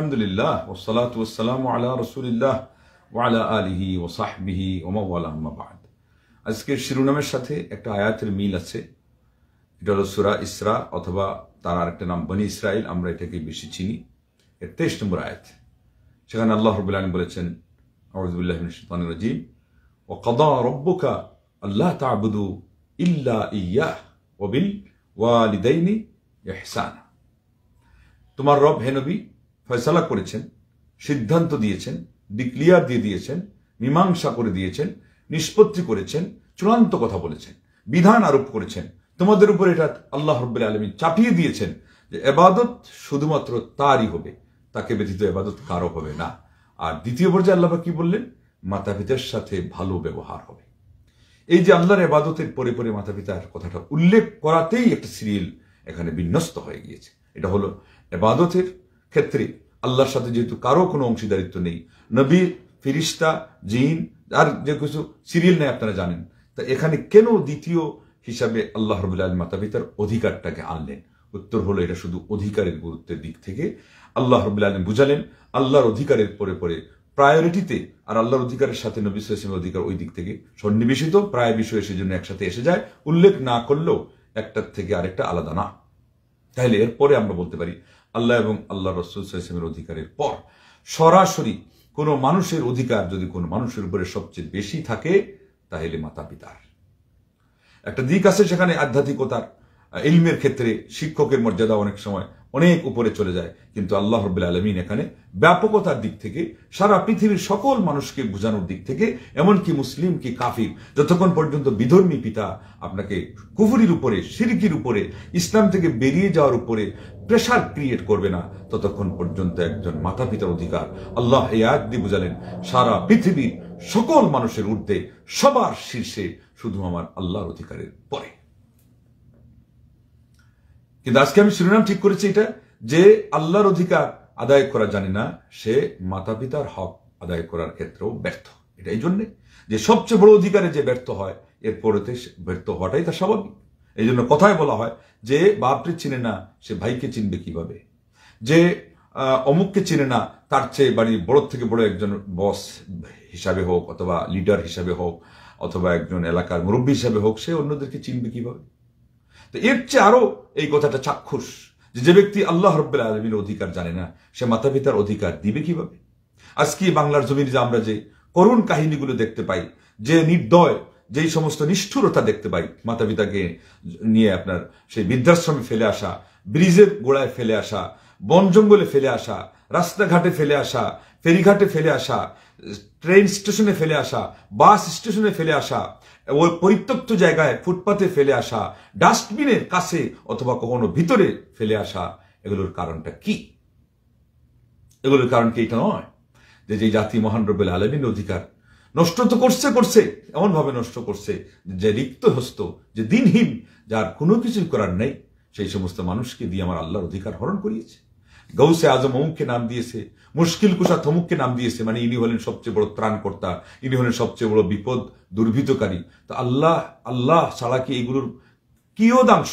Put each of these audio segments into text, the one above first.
আলহামদুলিল্লাহ ওসালাত ওসালাম আলা রসুলিল্লাহ ওয়ালা আলিহি ও সাহবিহি ওমাবাদ আজকের শিরোনামের সাথে একটা আয়াতের মিল আছে এটা হলো সুরা ইসরা অথবা তার আরেকটা নাম বনি ইসরায়েল আমরা এটাকে বেশি চিনি এর তেইশ নম্বর আয়াত সেখানে আল্লাহ রবুল্লাহ বলেছেন আউজবুল্লাহ রাজিম ও কদা রব্বুকা আল্লাহ তাবুদু ইল্লা ইয়া ওবিল ওয়ালিদাইনি ইহসান তোমার রব হেনবি ফয়সালা করেছেন সিদ্ধান্ত দিয়েছেন ডিক্লিয়ার দিয়ে দিয়েছেন মীমাংসা করে দিয়েছেন নিষ্পত্তি করেছেন চূড়ান্ত কথা বলেছেন বিধান আরোপ করেছেন তোমাদের উপর এটা আল্লাহ রব্বুল আলমী চাপিয়ে দিয়েছেন যে এবাদত শুধুমাত্র তারই হবে তাকে ব্যতীত এবাদত কারো হবে না আর দ্বিতীয় পর্যায়ে আল্লাহ কি বললেন মাতা পিতার সাথে ভালো ব্যবহার হবে এই যে আল্লাহর এবাদতের পরে পরে মাতা পিতার কথাটা উল্লেখ করাতেই একটা সিরিয়াল এখানে বিন্যস্ত হয়ে গিয়েছে এটা হলো এবাদতের ক্ষেত্রে আল্লাহর সাথে যেহেতু কারো কোনো অংশীদারিত্ব নেই নবী ফিরিস্তা জিন আর যে কিছু সিরিয়াল নেই আপনারা জানেন তা এখানে কেন দ্বিতীয় হিসাবে আল্লাহ রবুল্লা আল মাতাবিতার অধিকারটাকে আনলেন উত্তর হলো এটা শুধু অধিকারের গুরুত্বের দিক থেকে আল্লাহ রবুল্লা আলম বুঝালেন আল্লাহর অধিকারের পরে পরে প্রায়োরিটিতে আর আল্লাহর অধিকারের সাথে নবী অধিকার ওই দিক থেকে সন্নিবেশিত প্রায় বিষয় সেজন্য একসাথে এসে যায় উল্লেখ না করলেও একটার থেকে আরেকটা আলাদা না তাহলে এরপরে আমরা বলতে পারি আল্লাহ এবং আল্লাহ রসুল সাইসলামের অধিকারের পর সরাসরি কোনো মানুষের অধিকার যদি কোনো মানুষের উপরে সবচেয়ে বেশি থাকে তাহলে মাতা পিতার একটা দিক আছে সেখানে আধ্যাত্মিকতার ইলমের ক্ষেত্রে শিক্ষকের মর্যাদা অনেক সময় অনেক উপরে চলে যায় কিন্তু আল্লাহ রবুল আলমিন এখানে ব্যাপকতার দিক থেকে সারা পৃথিবীর সকল মানুষকে বোঝানোর দিক থেকে এমনকি মুসলিম কি কাফির যতক্ষণ পর্যন্ত বিধর্মী পিতা আপনাকে কুফুরির উপরে সিরকির উপরে ইসলাম থেকে বেরিয়ে যাওয়ার উপরে প্রেশার ক্রিয়েট করবে না ততক্ষণ পর্যন্ত একজন মাতা পিতার অধিকার আল্লাহ এই আয়াতটি বুঝালেন সারা পৃথিবীর সকল মানুষের উর্ধ্বে সবার শীর্ষে শুধু আমার আল্লাহর অধিকারের পরে কিন্তু আজকে আমি শিরোনাম ঠিক করেছি এটা যে আল্লাহর অধিকার আদায় করা জানে না সে মাতা পিতার হক আদায় করার ক্ষেত্রেও ব্যর্থ এটা এই জন্যে যে সবচেয়ে বড় অধিকারে যে ব্যর্থ হয় এর পরেতে ব্যর্থ হওয়াটাই তার স্বাভাবিক এই জন্য কথায় বলা হয় যে বাপরে চিনে না সে ভাইকে চিনবে কিভাবে যে অমুককে চিনে না তার চেয়ে বাড়ির বড় থেকে বড় একজন বস হিসাবে হোক অথবা লিডার হিসাবে হোক অথবা একজন এলাকার মুরব্বী হিসাবে হোক সে অন্যদেরকে চিনবে কিভাবে তো এর চেয়ে আরো এই কথাটা চাক্ষুষ যে ব্যক্তি আল্লাহ রব্বুল আলমীর অধিকার জানে না সে মাতা পিতার অধিকার দিবে কিভাবে আজকে বাংলার জমির যে আমরা যে করুণ কাহিনীগুলো দেখতে পাই যে নির্দয় যেই সমস্ত নিষ্ঠুরতা দেখতে পাই মাতা পিতাকে নিয়ে আপনার সেই বৃদ্ধাশ্রমে ফেলে আসা ব্রিজের গোড়ায় ফেলে আসা বন জঙ্গলে ফেলে আসা রাস্তাঘাটে ফেলে আসা ফেরিঘাটে ফেলে আসা ট্রেন স্টেশনে ফেলে আসা বাস স্টেশনে ফেলে আসা ওই পরিত্যক্ত জায়গায় ফুটপাতে ফেলে আসা ডাস্টবিনের কাছে অথবা কখনো ভিতরে ফেলে আসা এগুলোর কারণটা কি এগুলোর কারণ কি এটা নয় যে যে জাতি মহান রব্বুল আলমিন অধিকার নষ্ট তো করছে করছে এমনভাবে নষ্ট করছে যে রিক্ত হস্ত যে দিনহীন যার কোনো কিছুই করার নেই সেই সমস্ত মানুষকে দিয়ে আমার আল্লাহর অধিকার হরণ করিয়েছে গৌসে আজম অমুককে নাম দিয়েছে মুশকিল কুষা থমুককে নাম দিয়েছে মানে ইনি হলেন সবচেয়ে বড় ত্রাণকর্তা ইনি হলেন সবচেয়ে বড় বিপদ দুর্ভিতকারী তো আল্লাহ আল্লাহ ছাড়া কি এগুলোর কিয়দাংশ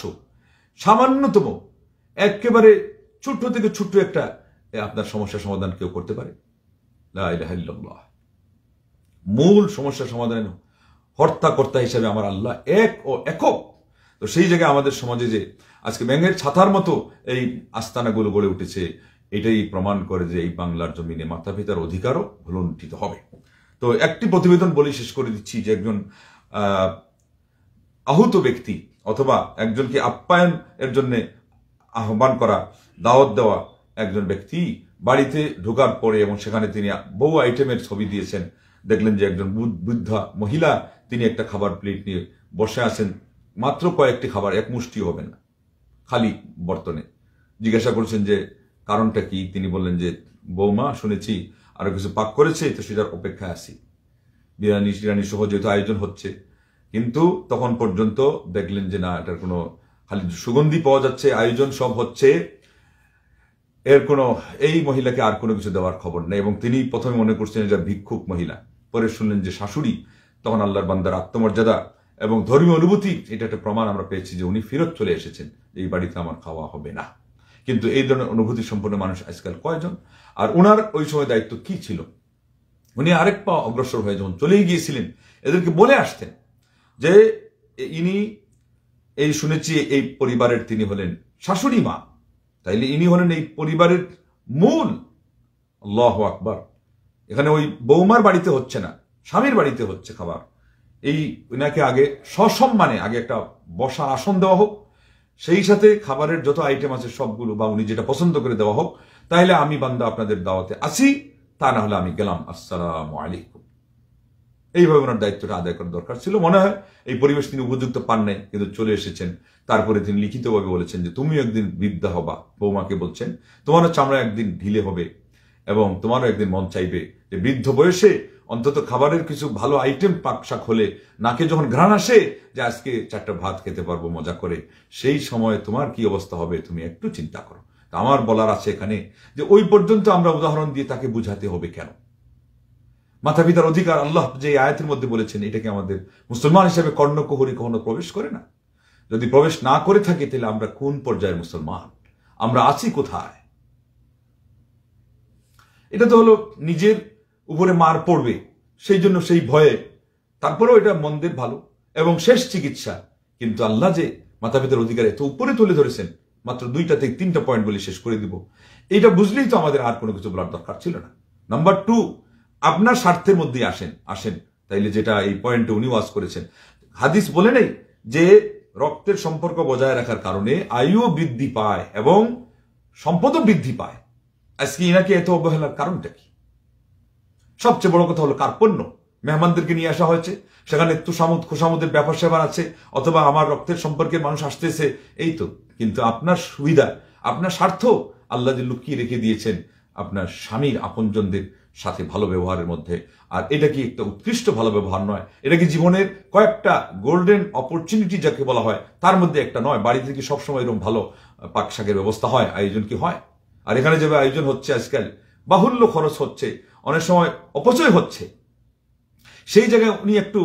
সামান্যতম একেবারে ছোট্ট থেকে ছোট্ট একটা আপনার সমস্যা সমাধান কেউ করতে পারে মূল সমস্যা সমাধান হর্তাকর্তা হিসাবে আমার আল্লাহ এক ও একক তো সেই জায়গায় আমাদের সমাজে যে আজকে ব্যাঙের ছাতার মতো এই আস্তানাগুলো গড়ে উঠেছে এটাই প্রমাণ করে যে এই বাংলার জমিনে মাতা পিতার অধিকারও ভুলণ্ঠিত হবে তো একটি প্রতিবেদন বলে শেষ করে দিচ্ছি যে একজন আহত ব্যক্তি অথবা একজনকে আপ্যায়ন এর জন্য আহ্বান করা দাওয়াত দেওয়া একজন ব্যক্তি বাড়িতে ঢোকার পরে এবং সেখানে তিনি বহু আইটেমের ছবি দিয়েছেন দেখলেন যে একজন বৃদ্ধা মহিলা তিনি একটা খাবার প্লেট নিয়ে বসে আছেন মাত্র কয়েকটি খাবার এক মুষ্টি হবে না খালি বর্তনে জিজ্ঞাসা করছেন যে কারণটা কি তিনি বললেন যে বৌমা শুনেছি আরও কিছু পাক করেছে তো সেটার অপেক্ষায় আসি বিরিয়ানি টিরানি সহ যেহেতু আয়োজন হচ্ছে কিন্তু তখন পর্যন্ত দেখলেন যে না এটার কোনো খালি সুগন্ধি পাওয়া যাচ্ছে আয়োজন সব হচ্ছে এর কোনো এই মহিলাকে আর কোনো কিছু দেওয়ার খবর নেই এবং তিনি প্রথমে মনে করছেন এটা ভিক্ষুক মহিলা পরে শুনলেন যে শাশুড়ি তখন আল্লাহর বান্দার আত্মমর্যাদা এবং ধর্মীয় অনুভূতি এটা একটা প্রমাণ আমরা পেয়েছি যে উনি ফেরত চলে এসেছেন এই বাড়িতে আমার খাওয়া হবে না কিন্তু এই ধরনের অনুভূতি সম্পন্ন মানুষ আজকাল কয়জন আর ওনার ওই সময় দায়িত্ব কি ছিল উনি আরেক পা অগ্রসর হয়ে যখন চলেই গিয়েছিলেন এদেরকে বলে আসতেন যে ইনি এই শুনেছি এই পরিবারের তিনি হলেন শাশুড়ি মা তাইলে ইনি হলেন এই পরিবারের মূল আল্লাহ আকবর এখানে ওই বৌমার বাড়িতে হচ্ছে না স্বামীর বাড়িতে হচ্ছে খাবার এই ওনাকে আগে সসম্মানে আগে একটা বসার আসন দেওয়া হোক সেই সাথে খাবারের যত আইটেম আছে সবগুলো বা উনি যেটা পছন্দ করে দেওয়া হোক তাহলে আমি বান্দা আপনাদের দাওয়াতে আসি তা না হলে আমি গেলাম আসসালাম আলাইকুম এইভাবে ওনার দায়িত্বটা আদায় করার দরকার ছিল মনে হয় এই পরিবেশ তিনি উপযুক্ত পান নাই কিন্তু চলে এসেছেন তারপরে তিনি লিখিতভাবে বলেছেন যে তুমিও একদিন বিদ্যা হবা বৌমাকে বলছেন তোমারও চামড়া একদিন ঢিলে হবে এবং তোমারও একদিন মন চাইবে যে বৃদ্ধ বয়সে অন্তত খাবারের কিছু ভালো আইটেম পাকশাক হলে নাকে যখন ঘ্রাণ আসে যে আজকে চারটা ভাত খেতে পারবো মজা করে সেই সময় তোমার কি অবস্থা হবে তুমি একটু চিন্তা করো আমার বলার আছে এখানে যে ওই পর্যন্ত আমরা উদাহরণ দিয়ে তাকে বুঝাতে হবে কেন মাথা পিতার অধিকার আল্লাহ যে আয়াতের মধ্যে বলেছেন এটাকে আমাদের মুসলমান হিসেবে কর্ণকহরি কখনো প্রবেশ করে না যদি প্রবেশ না করে থাকে তাহলে আমরা কোন পর্যায়ের মুসলমান আমরা আছি কোথায় এটা তো হলো নিজের উপরে মার পড়বে সেই জন্য সেই ভয়ে তারপরেও এটা মন্দের ভালো এবং শেষ চিকিৎসা কিন্তু আল্লাহ যে পিতার অধিকার এত উপরে তুলে ধরেছেন মাত্র দুইটা থেকে তিনটা পয়েন্ট বলে শেষ করে দিব এটা বুঝলেই তো আমাদের আর কোনো কিছু বলার দরকার ছিল না নাম্বার টু আপনার স্বার্থের মধ্যেই আসেন আসেন তাইলে যেটা এই পয়েন্টে উনি ওয়াজ করেছেন হাদিস বলে নেই যে রক্তের সম্পর্ক বজায় রাখার কারণে আয়ুও বৃদ্ধি পায় এবং সম্পদও বৃদ্ধি পায় আজকে ইনাকে এত অবহেলার কারণটা কি সবচেয়ে বড় কথা হলো কার পণ্য মেহমানদেরকে নিয়ে আসা হয়েছে সেখানে তুষামুদ খুশামুদের ব্যাপার সেবার আছে অথবা আমার রক্তের সম্পর্কে মানুষ আসতেছে এই তো কিন্তু আপনার সুবিধা আপনার স্বার্থ আল্লাহ যে লুকিয়ে রেখে দিয়েছেন আপনার স্বামীর আপনজনদের সাথে ভালো ব্যবহারের মধ্যে আর এটা কি একটা উৎকৃষ্ট ভালো ব্যবহার নয় এটা কি জীবনের কয়েকটা গোল্ডেন অপরচুনিটি যাকে বলা হয় তার মধ্যে একটা নয় বাড়িতে কি সবসময় এরকম ভালো পাকশাকের ব্যবস্থা হয় আয়োজন কি হয় আর এখানে যেভাবে আয়োজন হচ্ছে আজকাল বাহুল্য খরচ হচ্ছে অনেক সময় অপচয় হচ্ছে সেই জায়গায় উনি একটু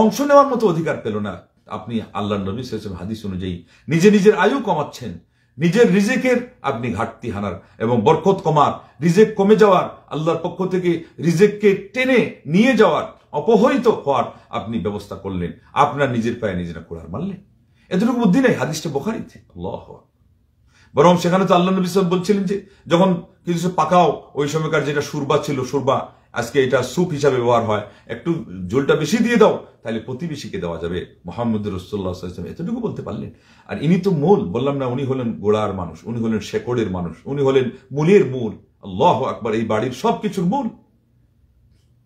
অংশ নেওয়ার মতো অধিকার পেল না আপনি আল্লাহ নবী সেসব হাদিস অনুযায়ী নিজে নিজের আয়ু কমাচ্ছেন নিজের রিজেকের আপনি ঘাটতি হানার এবং বরকত কমার রিজেক কমে যাওয়ার আল্লাহর পক্ষ থেকে রিজেককে টেনে নিয়ে যাওয়ার অপহরিত হওয়ার আপনি ব্যবস্থা করলেন আপনার নিজের পায়ে নিজেরা কোড়ার মারলেন এতটুকু বুদ্ধি নেই হাদিসটা বোখারিতে আল্লাহ বরং সেখানে তো আল্লাহ নবী সাহেব বলছিলেন যে যখন কিছু পাকাও ওই সময়কার যেটা সুরবা ছিল সুরবা আজকে এটা সুপ হিসাবে ব্যবহার হয় একটু জোলটা বেশি দিয়ে দাও তাহলে প্রতিবেশীকে দেওয়া যাবে মোহাম্মদ রসুল্লাহাম এতটুকু বলতে পারলেন আর ইনি তো মূল বললাম না উনি হলেন গোড়ার মানুষ উনি হলেন শেকড়ের মানুষ উনি হলেন মূলের মূল আল্লাহ আকবর এই বাড়ির সবকিছুর মূল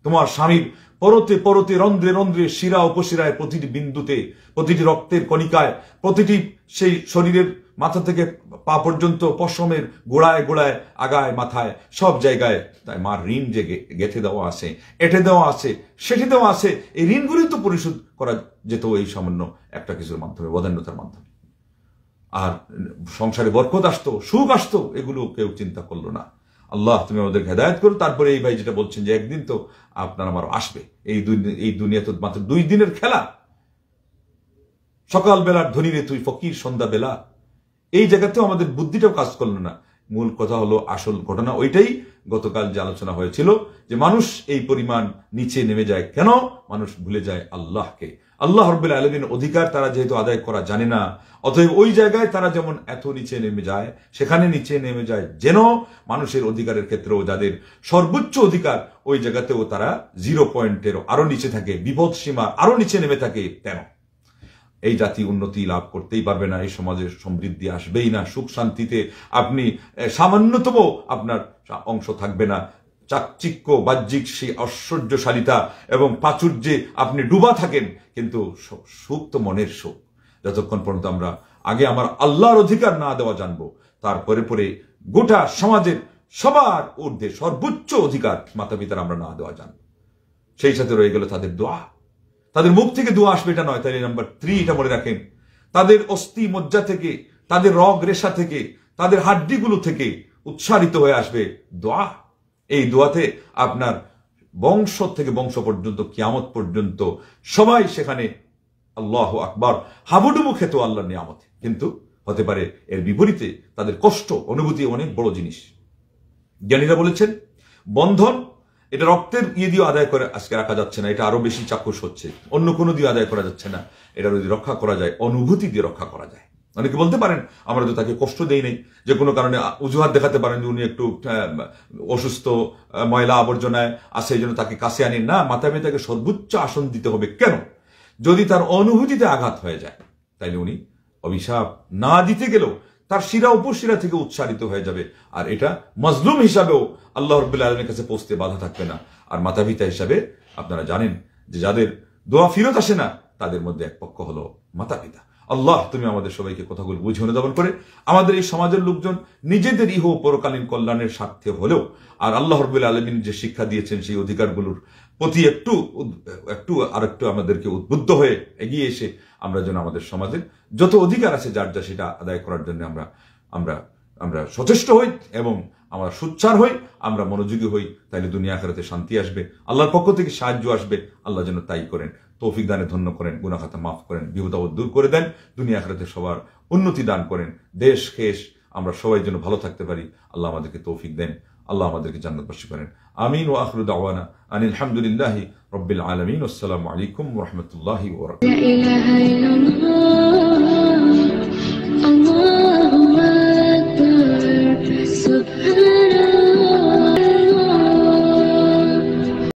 তোমার স্বামীর পরতে পরতে রন্ধ্রে রন্ধ্রে শিরা উপশিরায় প্রতিটি বিন্দুতে প্রতিটি রক্তের কণিকায় প্রতিটি সেই শরীরের মাথা থেকে পা পর্যন্ত পশমের গোড়ায় গোড়ায় আগায় মাথায় সব জায়গায় তাই মার ঋণ যে গেঁথে দেওয়া আছে এঁটে দেওয়া আছে সেটে দেওয়া আছে এই ঋণগুলি তো পরিশোধ করা যেত এই সামান্য একটা কিছুর মাধ্যমে বদান্যতার মাধ্যমে আর সংসারে বরকত আসতো সুখ আসতো এগুলো কেউ চিন্তা করলো না আল্লাহ তুমি আমাদের হেদায়ত করো তারপরে এই ভাই যেটা বলছেন যে একদিন তো আপনার আমার আসবে এই দুই এই দুনিয়া তো মাত্র দুই দিনের খেলা সকালবেলার ধনী রে তুই ফকির সন্ধ্যা বেলা এই জায়গাতেও আমাদের বুদ্ধিটাও কাজ করলো না মূল কথা হলো আসল ঘটনা ওইটাই গতকাল যে আলোচনা হয়েছিল যে মানুষ এই পরিমাণ নিচে নেমে যায় কেন মানুষ ভুলে যায় আল্লাহকে আল্লাহ হরবুল আলমিন অধিকার তারা যেহেতু আদায় করা জানে না অতএব ওই জায়গায় তারা যেমন এত নিচে নেমে যায় সেখানে নিচে নেমে যায় যেন মানুষের অধিকারের ক্ষেত্রেও যাদের সর্বোচ্চ অধিকার ওই জায়গাতেও তারা জিরো পয়েন্টেরও আরো নিচে থাকে বিপদ সীমা আরো নিচে নেমে থাকে তেন এই জাতি উন্নতি লাভ করতেই পারবে না এই সমাজের সমৃদ্ধি আসবেই না সুখ শান্তিতে আপনি সামান্যতম আপনার অংশ থাকবে না চাকচিক্য বাহ্যিক সেই ঐশ্বর্যশালিতা এবং প্রাচুর্যে আপনি ডুবা থাকেন কিন্তু সুখ তো মনের সুখ যতক্ষণ পর্যন্ত আমরা আগে আমার আল্লাহর অধিকার না দেওয়া জানবো তারপরে পরে গোটা সমাজের সবার ঊর্ধ্বে সর্বোচ্চ অধিকার মাতা পিতার আমরা না দেওয়া জানবো সেই সাথে রয়ে গেল তাদের দোয়া তাদের মুখ থেকে দোয়া আসবে এটা নয় তাই নাম্বার থ্রি এটা মনে রাখেন তাদের অস্থি মজ্জা থেকে তাদের রগ রেশা থেকে তাদের হাড্ডিগুলো থেকে উচ্চারিত হয়ে আসবে দোয়া এই দোয়াতে আপনার বংশ থেকে বংশ পর্যন্ত কিয়ামত পর্যন্ত সবাই সেখানে আল্লাহ আকবর হাবুডুবু খেত আল্লাহ নিয়ামতে কিন্তু হতে পারে এর বিপরীতে তাদের কষ্ট অনুভূতি অনেক বড় জিনিস জ্ঞানীরা বলেছেন বন্ধন এটা রক্তের ইয়ে দিয়ে আদায় করে আজকে রাখা যাচ্ছে না এটা আরো বেশি চাক্ষুষ হচ্ছে অন্য কোনো দিয়ে আদায় করা যাচ্ছে না এটা যদি রক্ষা করা যায় অনুভূতি দিয়ে রক্ষা করা যায় অনেকে বলতে পারেন আমরা তো তাকে কষ্ট দেই নাই যে কোনো কারণে অজুহাত দেখাতে পারেন যে উনি একটু অসুস্থ ময়লা আবর্জনায় আসে এই জন্য তাকে কাছে আনেন না মাথায় তাকে সর্বোচ্চ আসন দিতে হবে কেন যদি তার অনুভূতিতে আঘাত হয়ে যায় তাইলে উনি অভিশাপ না দিতে গেলেও তার শিরা উপশিরা থেকে উচ্চারিত হয়ে যাবে আর এটা মজলুম হিসাবেও আল্লাহ রব্বুল আলমের কাছে পৌঁছতে বাধা থাকবে না আর মাথাভিতা হিসাবে আপনারা জানেন যে যাদের দোয়া ফিরত আসে না তাদের মধ্যে এক পক্ষ হলো মাতাপিতা আল্লাহ তুমি আমাদের সবাইকে কথাগুলো বুঝে অনুধাবন করে আমাদের এই সমাজের লোকজন নিজেদের ইহ পরকালীন কল্যাণের স্বার্থে হলেও আর আল্লাহ রবুল্লা আলমিন যে শিক্ষা দিয়েছেন সেই অধিকারগুলোর প্রতি একটু একটু আর একটু আমাদেরকে উদ্বুদ্ধ হয়ে এগিয়ে এসে আমরা যেন আমাদের সমাজের যত অধিকার আছে যার যা সেটা আদায় করার জন্য আমরা আমরা আমরা সচেষ্ট হই এবং আমরা সুচ্ছার হই আমরা মনোযোগী হই তাহলে দুনিয়া আখেরাতে শান্তি আসবে আল্লাহর পক্ষ থেকে সাহায্য আসবে আল্লাহ যেন তাই করেন তৌফিক দানে ধন্য করেন গুণাখাতা মাফ করেন বিহুদাবত দূর করে দেন দুনিয়া আখেরাতে সবার উন্নতি দান করেন দেশ কেশ আমরা সবাই যেন ভালো থাকতে পারি আল্লাহ আমাদেরকে তৌফিক দেন আল্লাহ আমাদেরকে জান্নাতবাসী করেন আমিন ও আখরু দাওয়ানা আন আলহামদুলিল্লাহ রব্বিল আলমিন আসসালামু আলাইকুম রহমতুল্লাহি ওরহমতুল্লাহ